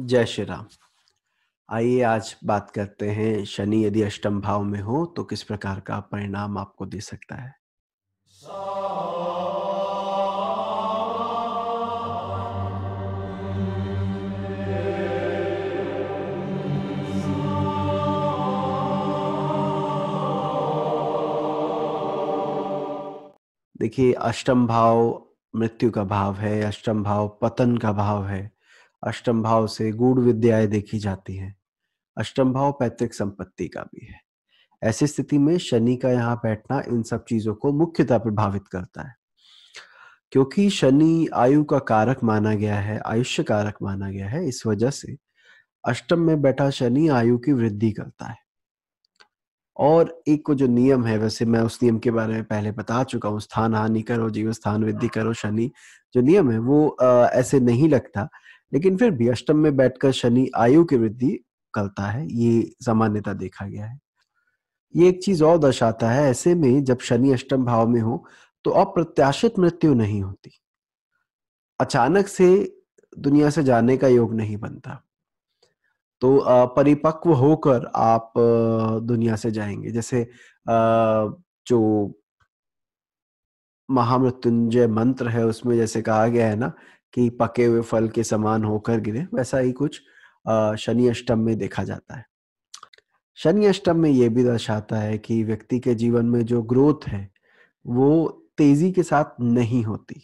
जय श्री राम आइए आज बात करते हैं शनि यदि अष्टम भाव में हो तो किस प्रकार का परिणाम आपको दे सकता है देखिए अष्टम भाव मृत्यु का भाव है अष्टम भाव पतन का भाव है अष्टम भाव से गूढ़ विद्याएं देखी जाती हैं अष्टम भाव पैतृक संपत्ति का भी है ऐसी स्थिति में शनि का यहाँ बैठना इन सब चीजों को मुख्यतः प्रभावित करता है क्योंकि शनि आयु का कारक माना गया है आयुष्य कारक माना गया है इस वजह से अष्टम में बैठा शनि आयु की वृद्धि करता है और एक को जो नियम है वैसे मैं उस नियम के बारे में पहले बता चुका हूँ स्थान हानि करो जीव स्थान वृद्धि करो शनि जो नियम है वो आ, ऐसे नहीं लगता लेकिन फिर भी अष्टम में बैठकर शनि आयु की वृद्धि करता है ये सामान्यता देखा गया है ये एक चीज और दर्शाता है ऐसे में जब शनि अष्टम भाव में हो तो अप्रत्याशित मृत्यु नहीं होती अचानक से दुनिया से जाने का योग नहीं बनता तो परिपक्व होकर आप दुनिया से जाएंगे जैसे जो महामृत्युंजय मंत्र है उसमें जैसे कहा गया है ना कि पके हुए फल के समान होकर गिरे वैसा ही कुछ शनि अष्टम में देखा जाता है शनि अष्टम में यह भी दर्शाता है कि व्यक्ति के जीवन में जो ग्रोथ है वो तेजी के साथ नहीं होती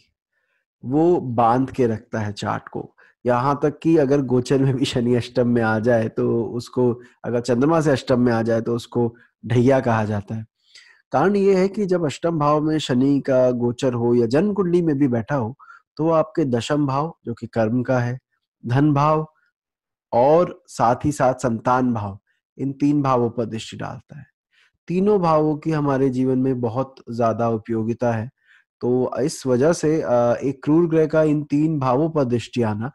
वो बांध के रखता है चार्ट को यहाँ तक कि अगर गोचर में भी शनि अष्टम में आ जाए तो उसको अगर चंद्रमा से अष्टम में आ जाए तो उसको ढैया कहा जाता है कारण ये है कि जब अष्टम भाव में शनि का गोचर हो या जन्म कुंडली में भी बैठा हो तो वो आपके दशम भाव जो कि कर्म का है धन भाव और साथ ही साथ संतान भाव इन तीन भावों पर दृष्टि डालता है तीनों भावों की हमारे जीवन में बहुत ज्यादा उपयोगिता है तो इस वजह से एक क्रूर ग्रह का इन तीन भावों पर दृष्टि आना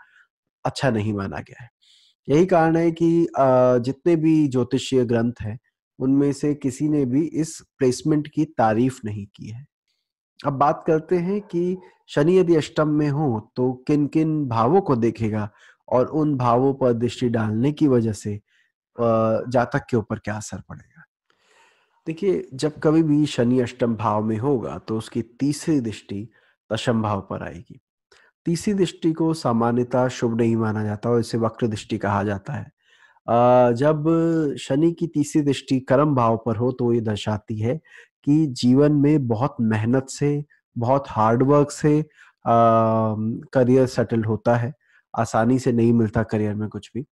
अच्छा नहीं माना गया है यही कारण है कि जितने भी ज्योतिषीय ग्रंथ हैं उनमें से किसी ने भी इस प्लेसमेंट की तारीफ नहीं की है अब बात करते हैं कि शनि यदि अष्टम में हो तो किन किन भावों को देखेगा और उन भावों पर दृष्टि डालने की वजह से जातक के ऊपर क्या असर पड़ेगा देखिए जब कभी भी शनि अष्टम भाव में होगा तो उसकी तीसरी दृष्टि दशम भाव पर आएगी तीसरी दृष्टि को सामान्यता शुभ नहीं माना जाता और इसे वक्र दृष्टि कहा जाता है जब शनि की तीसरी दृष्टि कर्म भाव पर हो तो ये दर्शाती है कि जीवन में बहुत मेहनत से बहुत हार्डवर्क से करियर सेटल होता है आसानी से नहीं मिलता करियर में कुछ भी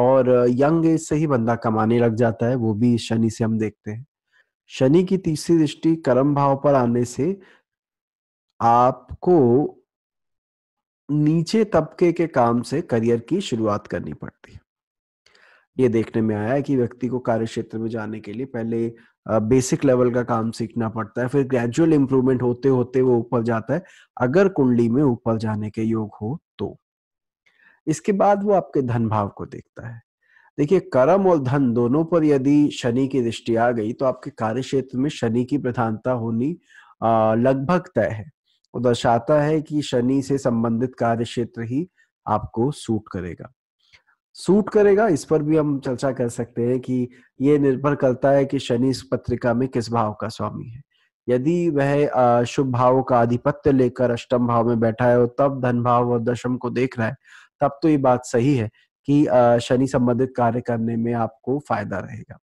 और यंग एज से ही बंदा कमाने लग जाता है वो भी शनि से हम देखते हैं शनि की तीसरी दृष्टि कर्म भाव पर आने से आपको नीचे तबके के काम से करियर की शुरुआत करनी पड़ती है ये देखने में आया है कि व्यक्ति को कार्य क्षेत्र में जाने के लिए पहले बेसिक लेवल का काम सीखना पड़ता है फिर ग्रेजुअल इंप्रूवमेंट होते होते वो ऊपर जाता है अगर कुंडली में ऊपर जाने के योग हो तो इसके बाद वो आपके धन भाव को देखता है देखिए कर्म और धन दोनों पर यदि शनि की दृष्टि आ गई तो आपके कार्य क्षेत्र में शनि की प्रधानता होनी लगभग तय है वो दर्शाता है कि शनि से संबंधित कार्य क्षेत्र ही आपको सूट करेगा सूट करेगा इस पर भी हम चर्चा कर सकते हैं कि ये निर्भर करता है कि शनि इस पत्रिका में किस भाव का स्वामी है यदि वह शुभ भाव का आधिपत्य लेकर अष्टम भाव में बैठा है और तब धन भाव और दशम को देख रहा है तब तो ये बात सही है कि शनि संबंधित कार्य करने में आपको फायदा रहेगा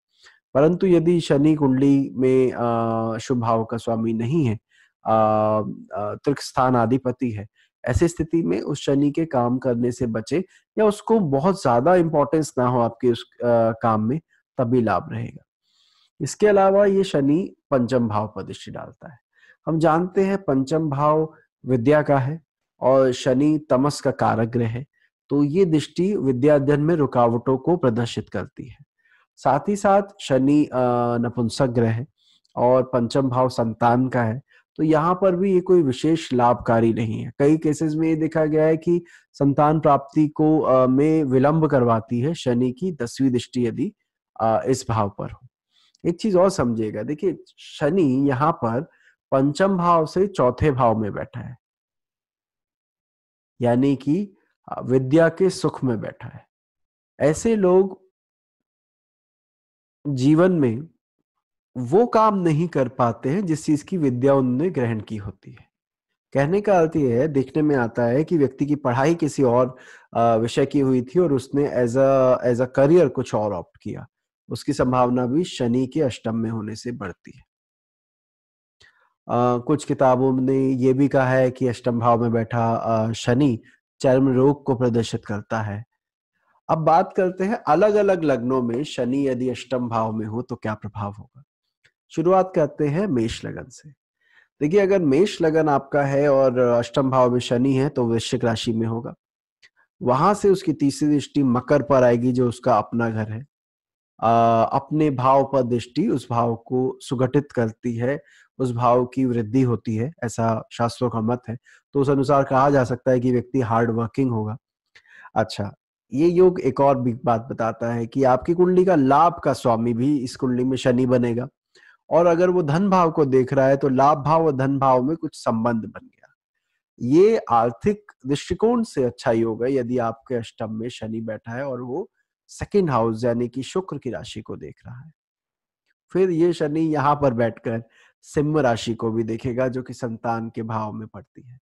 परंतु यदि शनि कुंडली में शुभ भाव का स्वामी नहीं है त्रिक स्थान आधिपति है ऐसी स्थिति में उस शनि के काम करने से बचे या उसको बहुत ज्यादा इंपॉर्टेंस ना हो आपके उस काम में तभी लाभ रहेगा इसके अलावा ये शनि पंचम भाव पर दृष्टि डालता है हम जानते हैं पंचम भाव विद्या का है और शनि तमस का कारक ग्रह है तो ये दृष्टि विद्या अध्ययन में रुकावटों को प्रदर्शित करती है साथ ही साथ शनि नपुंसक ग्रह है और पंचम भाव संतान का है तो यहाँ पर भी ये कोई विशेष लाभकारी नहीं है कई केसेस में ये देखा गया है कि संतान प्राप्ति को आ, में विलंब करवाती है शनि की दसवीं दृष्टि यदि इस भाव पर हो एक चीज और समझिएगा देखिए शनि यहाँ पर पंचम भाव से चौथे भाव में बैठा है यानी कि विद्या के सुख में बैठा है ऐसे लोग जीवन में वो काम नहीं कर पाते हैं जिस चीज की विद्या उन्होंने ग्रहण की होती है कहने का अर्थ यह है देखने में आता है कि व्यक्ति की पढ़ाई किसी और विषय की हुई थी और उसने as a as a career कुछ और ऑप्ट किया उसकी संभावना भी शनि के अष्टम में होने से बढ़ती है Uh, कुछ किताबों ने ये भी कहा है कि अष्टम भाव में बैठा शनि चर्म रोग को प्रदर्शित करता है अब बात करते हैं अलग अलग लग्नों में शनि यदि अष्टम भाव में हो तो क्या प्रभाव होगा शुरुआत करते हैं मेष लगन से देखिए अगर मेष लगन आपका है और अष्टम भाव में शनि है तो वृश्चिक राशि में होगा वहां से उसकी तीसरी दृष्टि मकर पर आएगी जो उसका अपना घर है आ, अपने भाव पर दृष्टि उस भाव को सुगठित करती है उस भाव की वृद्धि होती है ऐसा शास्त्रों का मत है तो उस अनुसार कहा जा सकता है कि व्यक्ति हार्ड वर्किंग होगा अच्छा ये योग एक और भी बात बताता है कि आपकी कुंडली का लाभ का स्वामी भी इस कुंडली में शनि बनेगा और अगर वो धन भाव को देख रहा है तो लाभ भाव और धन भाव में कुछ संबंध बन गया ये आर्थिक दृष्टिकोण से अच्छा योग है यदि आपके अष्टम में शनि बैठा है और वो सेकेंड हाउस यानी कि शुक्र की राशि को देख रहा है फिर ये शनि यहाँ पर बैठकर सिंह राशि को भी देखेगा जो कि संतान के भाव में पड़ती है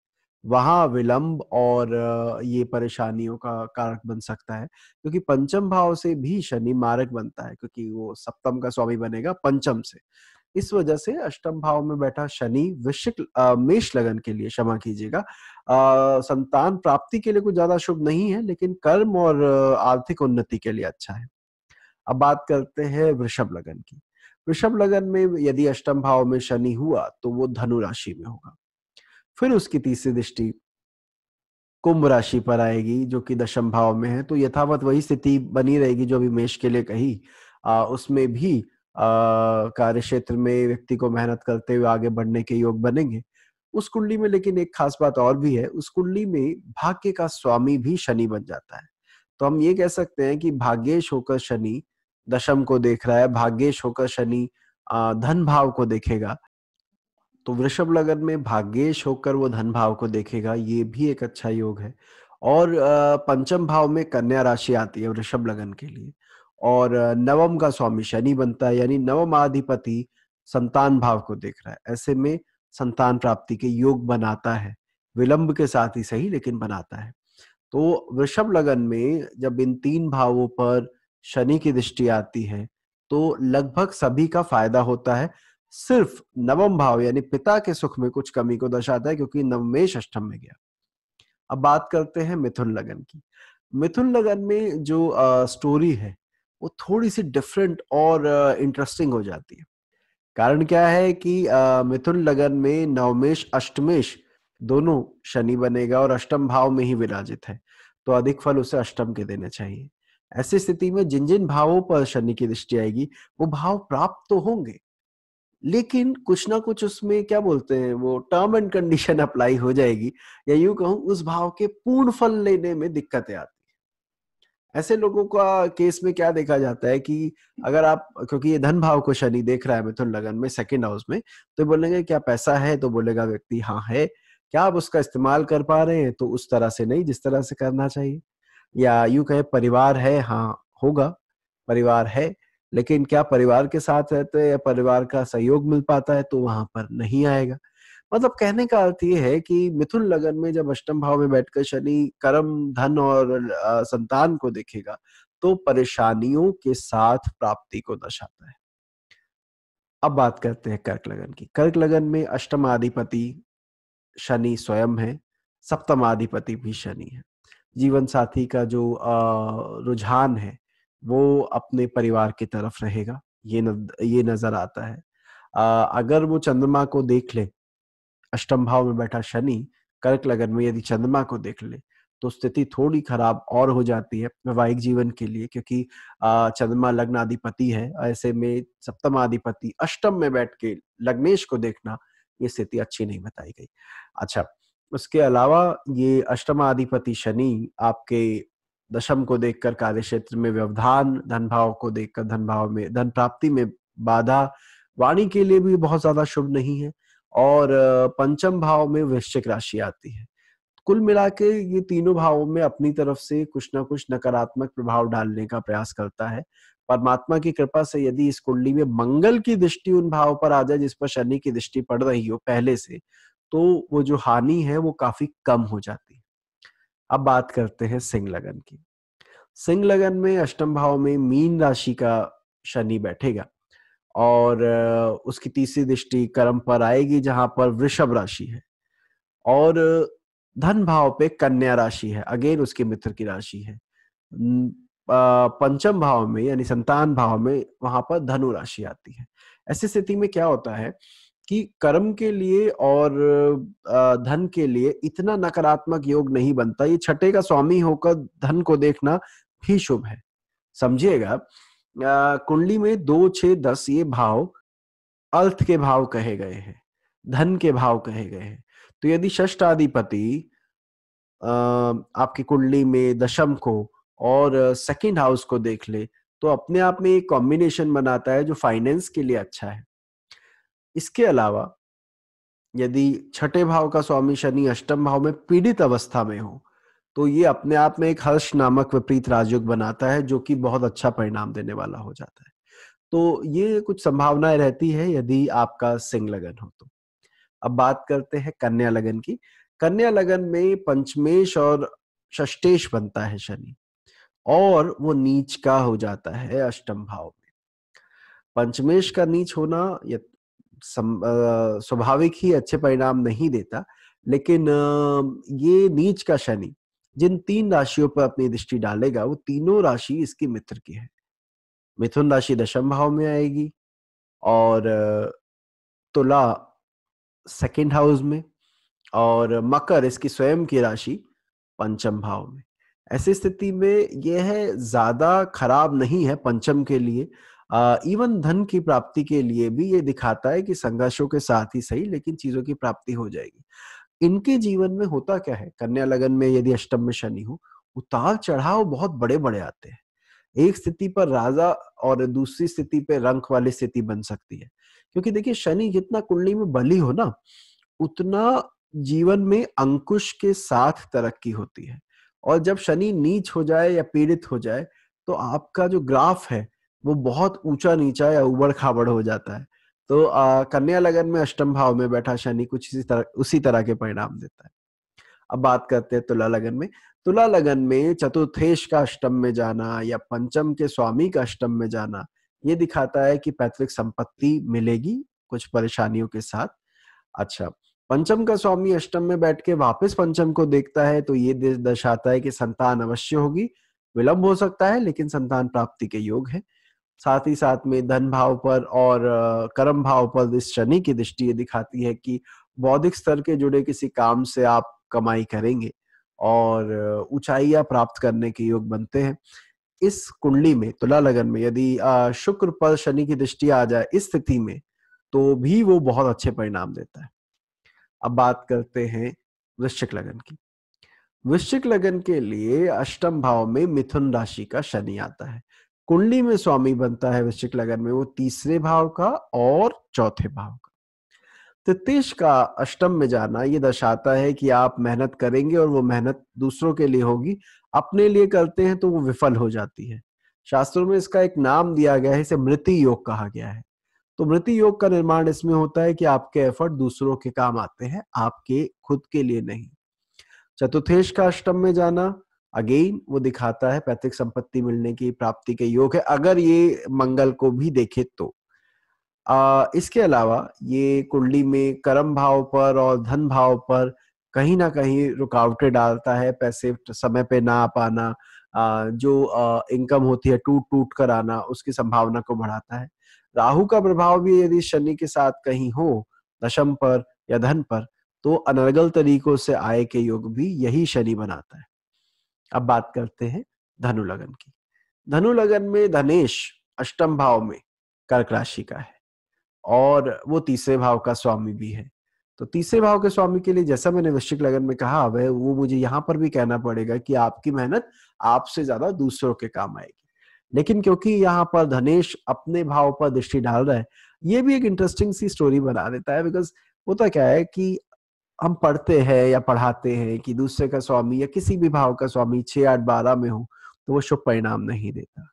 वहां विलंब और ये परेशानियों का कारक बन सकता है क्योंकि पंचम भाव से भी शनि मारक बनता है क्योंकि वो सप्तम का स्वामी बनेगा पंचम से इस वजह से अष्टम भाव में बैठा शनि वृश्चिक मेष लगन के लिए क्षमा कीजिएगा संतान प्राप्ति के लिए कुछ ज्यादा शुभ नहीं है लेकिन कर्म और आर्थिक उन्नति के लिए अच्छा है अब बात करते हैं वृषभ लगन की वृषभ लगन में यदि अष्टम भाव में शनि हुआ तो वो धनु राशि में होगा फिर उसकी तीसरी दृष्टि कुंभ राशि पर आएगी जो कि दशम भाव में है तो यथावत वही स्थिति बनी रहेगी जो अभी मेष के लिए कही आ, उसमें भी कार्य क्षेत्र में व्यक्ति को मेहनत करते हुए आगे बढ़ने के योग बनेंगे उस कुंडली में लेकिन एक खास बात और भी है उस कुंडली में भाग्य का स्वामी भी शनि बन जाता है तो हम ये कह सकते हैं कि भाग्येश होकर शनि दशम को देख रहा है भाग्येश होकर शनि धन भाव को देखेगा तो वृषभ लगन में भाग्येश होकर वो धन भाव को देखेगा ये भी एक अच्छा योग है और पंचम भाव में कन्या राशि आती है वृषभ लगन के लिए और नवम का स्वामी शनि बनता है यानी नवम आधिपति संतान भाव को देख रहा है ऐसे में संतान प्राप्ति के योग बनाता है विलंब के साथ ही सही लेकिन बनाता है तो वृषभ लगन में जब इन तीन भावों पर शनि की दृष्टि आती है तो लगभग सभी का फायदा होता है सिर्फ नवम भाव यानी पिता के सुख में कुछ कमी को दर्शाता है क्योंकि नवमेश अष्टम में गया अब बात करते हैं मिथुन लगन की मिथुन लगन में जो आ, स्टोरी है वो थोड़ी सी डिफरेंट और इंटरेस्टिंग हो जाती है कारण क्या है कि आ, मिथुन लगन में नवमेश अष्टमेश दोनों शनि बनेगा और अष्टम भाव में ही विराजित है तो अधिक फल उसे अष्टम के देने चाहिए ऐसी स्थिति में जिन जिन भावों पर शनि की दृष्टि आएगी वो भाव प्राप्त तो होंगे लेकिन कुछ ना कुछ उसमें क्या बोलते हैं वो टर्म एंड कंडीशन अप्लाई हो जाएगी या यूं कहूं उस भाव के पूर्ण फल लेने में दिक्कतें आती है ऐसे लोगों का केस में क्या देखा जाता है कि अगर आप क्योंकि ये धन भाव को शनि देख रहा है मिथुन लगन में सेकेंड हाउस में तो बोलेंगे क्या पैसा है तो बोलेगा व्यक्ति हाँ है क्या आप उसका इस्तेमाल कर पा रहे हैं तो उस तरह से नहीं जिस तरह से करना चाहिए या यू कहे परिवार है हाँ होगा परिवार है लेकिन क्या परिवार के साथ रहते हैं या परिवार का सहयोग मिल पाता है तो वहां पर नहीं आएगा मतलब कहने का अर्थ ये है कि मिथुन लगन में जब अष्टम भाव में बैठकर शनि कर्म धन और संतान को देखेगा तो परेशानियों के साथ प्राप्ति को दर्शाता है अब बात करते हैं कर्क लगन की कर्क लगन में अष्टम अधिपति शनि स्वयं है सप्तम अधिपति भी शनि है जीवन साथी का जो रुझान है वो अपने परिवार की तरफ रहेगा ये न, ये नजर आता है आ, अगर वो चंद्रमा को देख ले अष्टम भाव में बैठा शनि कर्क लगन में यदि चंद्रमा को देख ले तो स्थिति थोड़ी खराब और हो जाती है वैवाहिक जीवन के लिए क्योंकि चंद्रमा लग्न अधिपति है ऐसे में सप्तम अधिपति अष्टम में बैठ के लग्नेश को देखना ये स्थिति अच्छी नहीं बताई गई अच्छा उसके अलावा ये अष्टमाधिपति शनि आपके दशम को देखकर कार्य क्षेत्र में व्यवधान धन भाव को देखकर धन भाव में धन प्राप्ति में बाधा वाणी के लिए भी बहुत ज्यादा शुभ नहीं है और पंचम भाव में वृश्चिक राशि आती है कुल मिला के ये तीनों भावों में अपनी तरफ से कुछ ना कुछ नकारात्मक प्रभाव डालने का प्रयास करता है परमात्मा की कृपा से यदि इस कुंडली में मंगल की दृष्टि उन भाव पर आ जाए जिस पर शनि की दृष्टि पड़ रही हो पहले से तो वो जो हानि है वो काफी कम हो जाती है अब बात करते हैं सिंह लगन की सिंह लगन में अष्टम भाव में मीन राशि का शनि बैठेगा और उसकी तीसरी दृष्टि कर्म पर आएगी जहां पर वृषभ राशि है और धन भाव पे कन्या राशि है अगेन उसके मित्र की राशि है पंचम भाव में यानी संतान भाव में वहां पर धनु राशि आती है ऐसी स्थिति में क्या होता है कि कर्म के लिए और धन के लिए इतना नकारात्मक योग नहीं बनता ये छठे का स्वामी होकर धन को देखना भी शुभ है समझिएगा कुंडली में दो छ दस ये भाव अर्थ के भाव कहे गए हैं धन के भाव कहे गए हैं तो यदि षष्टाधिपति आपकी कुंडली में दशम को और सेकंड हाउस को देख ले तो अपने आप में एक कॉम्बिनेशन बनाता है जो फाइनेंस के लिए अच्छा है इसके अलावा यदि छठे भाव का स्वामी शनि अष्टम भाव में पीड़ित अवस्था में हो तो ये अपने आप में एक हर्ष नामक विपरीत राजयोग बनाता है जो कि बहुत अच्छा परिणाम देने वाला हो जाता है तो ये कुछ संभावनाएं रहती है यदि आपका सिंह लगन हो तो अब बात करते हैं कन्या लगन की कन्या लगन में पंचमेश और षष्टेश बनता है शनि और वो नीच का हो जाता है अष्टम भाव में पंचमेश का नीच होना स्वाभाविक ही अच्छे परिणाम नहीं देता लेकिन ये नीच का शनि जिन तीन राशियों पर अपनी दृष्टि डालेगा वो तीनों राशि इसकी मित्र की है मिथुन राशि दशम भाव में आएगी और तुला सेकंड हाउस में और मकर इसकी स्वयं की राशि पंचम भाव में ऐसी स्थिति में यह ज्यादा खराब नहीं है पंचम के लिए इवन धन की प्राप्ति के लिए भी ये दिखाता है कि संघर्षों के साथ ही सही लेकिन चीजों की प्राप्ति हो जाएगी इनके जीवन में होता क्या है कन्या लगन में यदि अष्टम में शनि हो उतार चढ़ाव बहुत बड़े बड़े आते हैं एक स्थिति पर राजा और दूसरी स्थिति पर रंक वाली स्थिति बन सकती है क्योंकि देखिए शनि जितना कुंडली में बली हो ना उतना जीवन में अंकुश के साथ तरक्की होती है और जब शनि नीच हो जाए या पीड़ित हो जाए तो आपका जो ग्राफ है वो बहुत ऊंचा नीचा या उबड़ खाबड़ हो जाता है तो आ, कन्या लगन में अष्टम भाव में बैठा शनि कुछ इसी तरह उसी तरह के परिणाम देता है अब बात करते हैं तुला लगन में तुला लगन में चतुर्थेश का अष्टम में जाना या पंचम के स्वामी का अष्टम में जाना ये दिखाता है कि पैतृक संपत्ति मिलेगी कुछ परेशानियों के साथ अच्छा पंचम का स्वामी अष्टम में बैठ के वापस पंचम को देखता है तो ये दर्शाता है कि संतान अवश्य होगी विलंब हो सकता है लेकिन संतान प्राप्ति के योग है साथ ही साथ में धन भाव पर और कर्म भाव पर इस शनि की दृष्टि दिखाती है कि बौद्धिक स्तर के जुड़े किसी काम से आप कमाई करेंगे और ऊंचाइया प्राप्त करने के योग बनते हैं इस कुंडली में तुला लगन में यदि शुक्र पर शनि की दृष्टि आ जाए इस स्थिति में तो भी वो बहुत अच्छे परिणाम देता है अब बात करते हैं वृश्चिक लगन की वृश्चिक लगन के लिए अष्टम भाव में मिथुन राशि का शनि आता है कुंडली में स्वामी बनता है वृश्चिक लगन में वो तीसरे भाव का और चौथे भाव का तृतीश का अष्टम में जाना ये दर्शाता है कि आप मेहनत करेंगे और वो मेहनत दूसरों के लिए होगी अपने लिए करते हैं तो वो विफल हो जाती है शास्त्रों में इसका एक नाम दिया गया है इसे मृत्यु योग कहा गया है तो मृत्यु योग का निर्माण इसमें होता है कि आपके एफर्ट दूसरों के काम आते हैं आपके खुद के लिए नहीं चतुर्थेश का अष्टम में जाना अगेन वो दिखाता है पैतृक संपत्ति मिलने की प्राप्ति के योग है अगर ये मंगल को भी देखे तो आ, इसके अलावा ये कुंडली में कर्म भाव पर और धन भाव पर कहीं ना कहीं रुकावटें डालता है पैसे समय पे ना आ पाना आ, जो इनकम होती है टूट टूट कर आना उसकी संभावना को बढ़ाता है राहु का प्रभाव भी यदि शनि के साथ कहीं हो दशम पर या धन पर तो अनर्गल तरीकों से आय के योग भी यही शनि बनाता है अब बात करते हैं धनु लगन की धनु लगन में धनेश अष्टम भाव में कर्क राशि का है और वो तीसरे भाव का स्वामी भी है तो तीसरे भाव के स्वामी के लिए जैसा मैंने वृश्चिक लगन में कहा वह वो मुझे यहाँ पर भी कहना पड़ेगा कि आपकी मेहनत आपसे ज्यादा दूसरों के काम आएगी लेकिन क्योंकि यहाँ पर धनेश अपने भाव पर दृष्टि डाल रहा है ये भी एक इंटरेस्टिंग सी स्टोरी बना देता है बिकॉज होता क्या है कि हम पढ़ते हैं या पढ़ाते हैं कि दूसरे का स्वामी या किसी भी भाव का स्वामी छह आठ बारह में हो तो वो शुभ परिणाम नहीं देता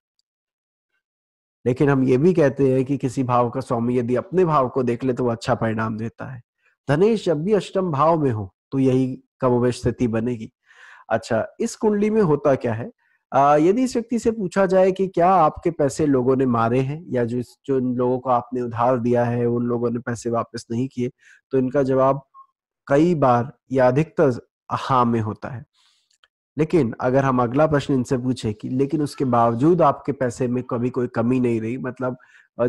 लेकिन हम ये भी कहते हैं कि किसी भाव का स्वामी यदि अपने भाव को देख ले तो वो अच्छा परिणाम देता है धनेश जब भी अष्टम भाव में हो तो यही कमोवेश स्थिति बनेगी अच्छा इस कुंडली में होता क्या है यदि इस व्यक्ति से पूछा जाए कि क्या आपके पैसे लोगों ने मारे हैं या जो जो इन लोगों को आपने उधार दिया है उन लोगों ने पैसे वापस नहीं किए तो इनका जवाब कई बार या अधिकतर हा में होता है लेकिन अगर हम अगला प्रश्न इनसे पूछे कि लेकिन उसके बावजूद आपके पैसे में कभी कोई कमी नहीं रही मतलब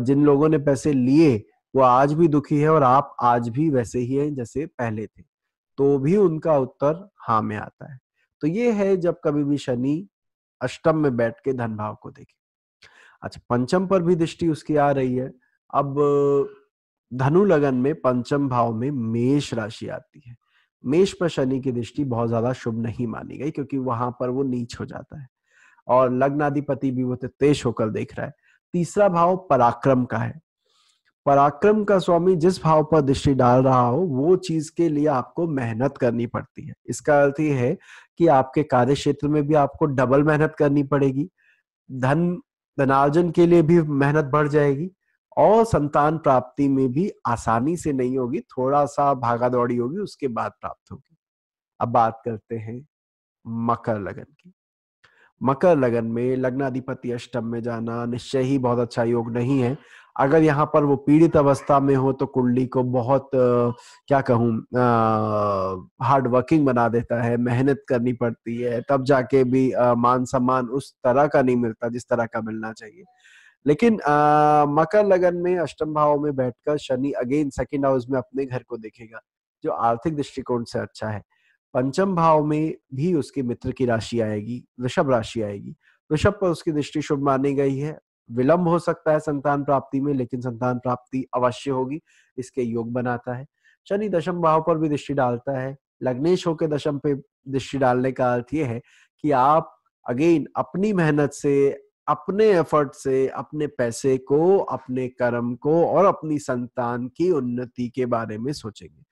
जिन लोगों ने पैसे लिए वो आज भी दुखी है और आप आज भी वैसे ही हैं जैसे पहले थे तो भी उनका उत्तर हा में आता है तो ये है जब कभी भी शनि अष्टम में बैठ के धन भाव को देखे अच्छा पंचम पर भी दृष्टि उसकी आ रही है अब धनु लगन में पंचम भाव में मेष राशि आती है मेष पर शनि की दृष्टि बहुत ज्यादा शुभ नहीं मानी गई क्योंकि वहां पर वो नीच हो जाता है और लग्नाधिपति भी वो तेज होकर देख रहा है तीसरा भाव पराक्रम का है पराक्रम का स्वामी जिस भाव पर दृष्टि डाल रहा हो वो चीज के लिए आपको मेहनत करनी पड़ती है इसका अर्थ ये है कि आपके कार्य क्षेत्र में भी आपको डबल मेहनत करनी पड़ेगी धन धनार्जन के लिए भी मेहनत बढ़ जाएगी और संतान प्राप्ति में भी आसानी से नहीं होगी थोड़ा सा भागा दौड़ी होगी उसके बाद प्राप्त होगी अब बात करते हैं मकर लगन की मकर लगन में लग्नाधिपति अष्टम में जाना निश्चय ही बहुत अच्छा योग नहीं है अगर यहाँ पर वो पीड़ित अवस्था में हो तो कुंडली को बहुत क्या कहूँ हार्ड वर्किंग बना देता है मेहनत करनी पड़ती है तब जाके भी आ, मान सम्मान उस तरह का नहीं मिलता जिस तरह का मिलना चाहिए लेकिन आ, मकर लगन में अष्टम भाव में बैठकर शनि अगेन सेकेंड हाउस में अपने घर को देखेगा जो आर्थिक दृष्टिकोण से अच्छा है पंचम भाव में भी उसके मित्र की राशि आएगी वृषभ राशि आएगी वृषभ पर उसकी दृष्टि शुभ मानी गई है विलंब हो सकता है संतान प्राप्ति में लेकिन संतान प्राप्ति अवश्य होगी इसके योग बनाता है शनि दशम भाव पर भी दृष्टि डालता है लग्नेश होकर दशम पे दृष्टि डालने का अर्थ यह है कि आप अगेन अपनी मेहनत से अपने एफर्ट से अपने पैसे को अपने कर्म को और अपनी संतान की उन्नति के बारे में सोचेंगे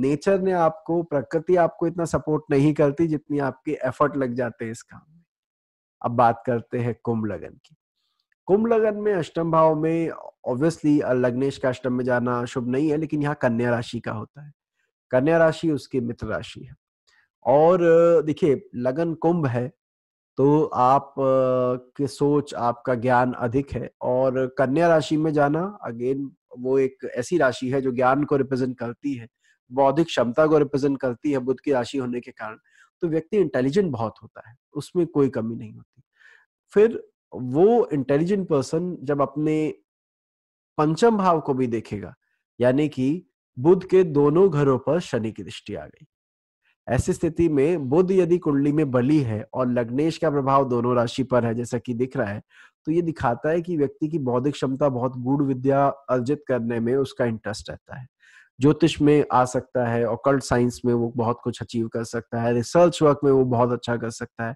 नेचर ने आपको प्रकृति आपको इतना सपोर्ट नहीं करती जितनी आपके एफर्ट लग जाते हैं इस काम में अब बात करते हैं कुंभ लगन की कुंभ लगन में अष्टम भाव में ऑब्वियसली लग्नेश का अष्टम में जाना शुभ नहीं है लेकिन यहाँ कन्या राशि का होता है कन्या राशि उसकी मित्र राशि है और देखिए लगन कुंभ है तो आप के सोच आपका ज्ञान अधिक है और कन्या राशि में जाना अगेन वो एक ऐसी राशि है जो ज्ञान को रिप्रेजेंट करती है बौद्धिक क्षमता को रिप्रेजेंट करती है बुद्ध की राशि होने के कारण तो व्यक्ति इंटेलिजेंट बहुत होता है उसमें कोई कमी नहीं होती फिर वो इंटेलिजेंट पर्सन जब अपने पंचम भाव को भी देखेगा यानी कि बुद्ध के दोनों घरों पर शनि की दृष्टि आ गई ऐसी स्थिति में बुद्ध यदि कुंडली में बली है और लग्नेश का प्रभाव दोनों राशि पर है जैसा कि दिख रहा है तो ये दिखाता है कि व्यक्ति की बौद्धिक क्षमता बहुत गूढ़ विद्या अर्जित करने में उसका इंटरेस्ट रहता है ज्योतिष में आ सकता है ओकल्ट साइंस में वो बहुत कुछ अचीव कर सकता है रिसर्च वर्क में वो बहुत अच्छा कर सकता है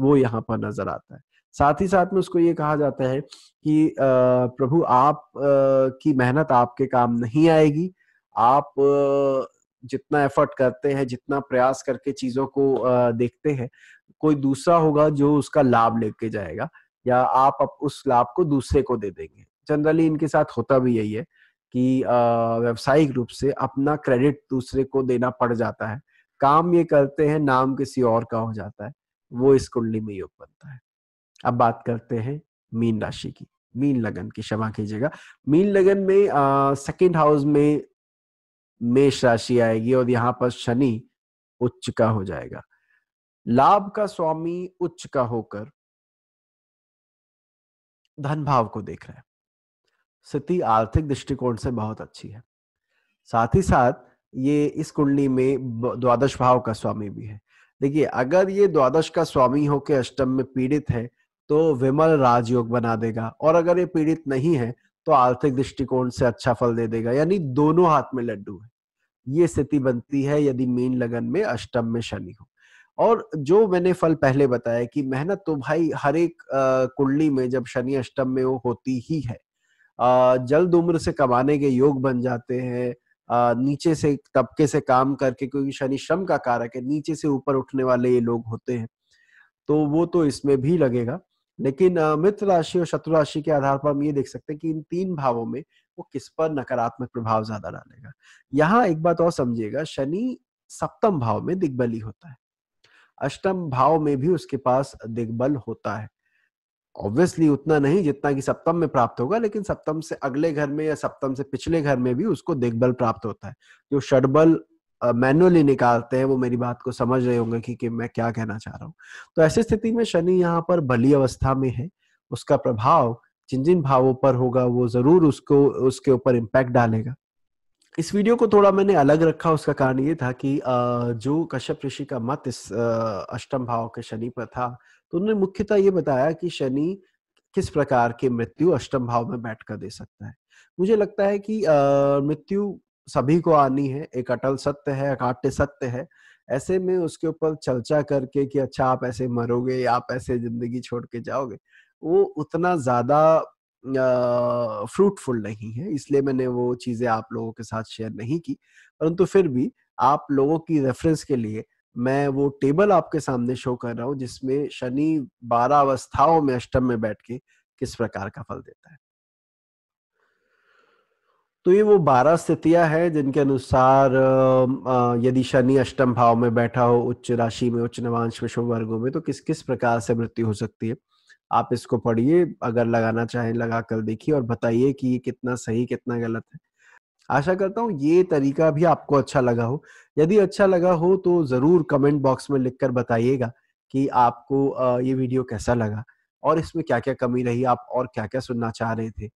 वो यहाँ पर नजर आता है साथ ही साथ में उसको ये कहा जाता है कि प्रभु आप की मेहनत आपके काम नहीं आएगी आप जितना एफर्ट करते हैं जितना प्रयास करके चीजों को देखते हैं कोई दूसरा होगा जो उसका लाभ लेके जाएगा या आप उस लाभ को दूसरे को दे देंगे जनरली इनके साथ होता भी यही है कि व्यवसायिक रूप से अपना क्रेडिट दूसरे को देना पड़ जाता है काम ये करते हैं नाम किसी और का हो जाता है वो इस कुंडली में योग बनता है अब बात करते हैं मीन राशि की मीन लगन की क्षमा कीजिएगा मीन लगन में सेकेंड हाउस में मेष राशि आएगी और यहाँ पर शनि उच्च का हो जाएगा लाभ का स्वामी उच्च का होकर धन भाव को देख रहा है स्थिति आर्थिक दृष्टिकोण से बहुत अच्छी है साथ ही साथ ये इस कुंडली में द्वादश भाव का स्वामी भी है देखिए अगर ये द्वादश का स्वामी होकर अष्टम में पीड़ित है तो विमल राजयोग बना देगा और अगर ये पीड़ित नहीं है तो आर्थिक दृष्टिकोण से अच्छा फल दे देगा यानी दोनों हाथ में लड्डू है ये स्थिति बनती है यदि मीन लगन में अष्टम में शनि हो और जो मैंने फल पहले बताया कि मेहनत तो भाई हर एक कुंडली में जब शनि अष्टम में वो होती ही है आ, जल्द उम्र से कमाने के योग बन जाते हैं नीचे से तबके से काम करके क्योंकि शनि श्रम का कारक है नीचे से ऊपर उठने वाले ये लोग होते हैं तो वो तो इसमें भी लगेगा लेकिन मित्र राशि और शत्रु राशि के आधार पर हम ये देख सकते हैं कि इन तीन भावों में वो किस पर नकारात्मक प्रभाव ज्यादा डालेगा यहाँ एक बात और समझिएगा शनि सप्तम भाव में दिग्बली होता है अष्टम भाव में भी उसके पास दिग्बल होता है ऑब्वियसली उतना नहीं जितना कि सप्तम में प्राप्त होगा लेकिन सप्तम से अगले घर में या सप्तम से पिछले घर में भी उसको दिग्बल प्राप्त होता है जो षडबल मैनुअली निकालते हैं वो मेरी बात को समझ रहे होंगे कि, कि मैं क्या कहना चाह रहा हूँ तो ऐसी स्थिति में शनि यहाँ पर भली अवस्था में है उसका प्रभाव जिन जिन भावों पर होगा वो जरूर उसको उसके ऊपर इम्पैक्ट डालेगा इस वीडियो को थोड़ा मैंने अलग रखा उसका कारण ये था कि जो कश्यप ऋषि का मत इस अष्टम भाव के शनि पर था तो उन्होंने मुख्यतः ये बताया कि शनि किस प्रकार की मृत्यु अष्टम भाव में बैठ कर दे सकता है मुझे लगता है कि मृत्यु सभी को आनी है एक अटल सत्य है अकाट्य सत्य है ऐसे में उसके ऊपर चर्चा करके कि अच्छा आप ऐसे मरोगे या आप ऐसे जिंदगी छोड़ के जाओगे वो उतना ज्यादा फ्रूटफुल नहीं है इसलिए मैंने वो चीजें आप लोगों के साथ शेयर नहीं की परंतु फिर भी आप लोगों की रेफरेंस के लिए मैं वो टेबल आपके सामने शो कर रहा हूँ जिसमें शनि बारह अवस्थाओं में अष्टम में बैठ के किस प्रकार का फल देता है तो ये वो बारह स्थितियां हैं जिनके अनुसार यदि शनि अष्टम भाव में बैठा हो उच्च राशि में उच्च नवांश में शुभ वर्गो में तो किस किस प्रकार से मृत्यु हो सकती है आप इसको पढ़िए अगर लगाना चाहें लगा कर देखिए और बताइए कि ये कितना सही कितना गलत है आशा करता हूँ ये तरीका भी आपको अच्छा लगा हो यदि अच्छा लगा हो तो ज़रूर कमेंट बॉक्स में लिख कर बताइएगा कि आपको ये वीडियो कैसा लगा और इसमें क्या क्या कमी रही आप और क्या क्या सुनना चाह रहे थे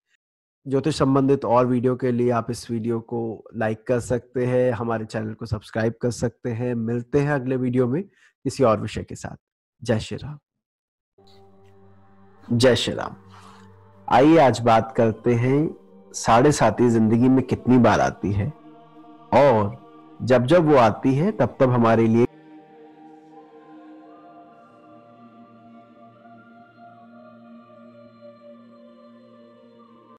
ज्योतिष संबंधित और वीडियो के लिए आप इस वीडियो को लाइक कर सकते हैं हमारे चैनल को सब्सक्राइब कर सकते हैं मिलते हैं अगले वीडियो में किसी और विषय के साथ जय श्री राम जय श्री राम आइए आज बात करते हैं साढ़े साथी जिंदगी में कितनी बार आती है और जब जब वो आती है तब तब हमारे लिए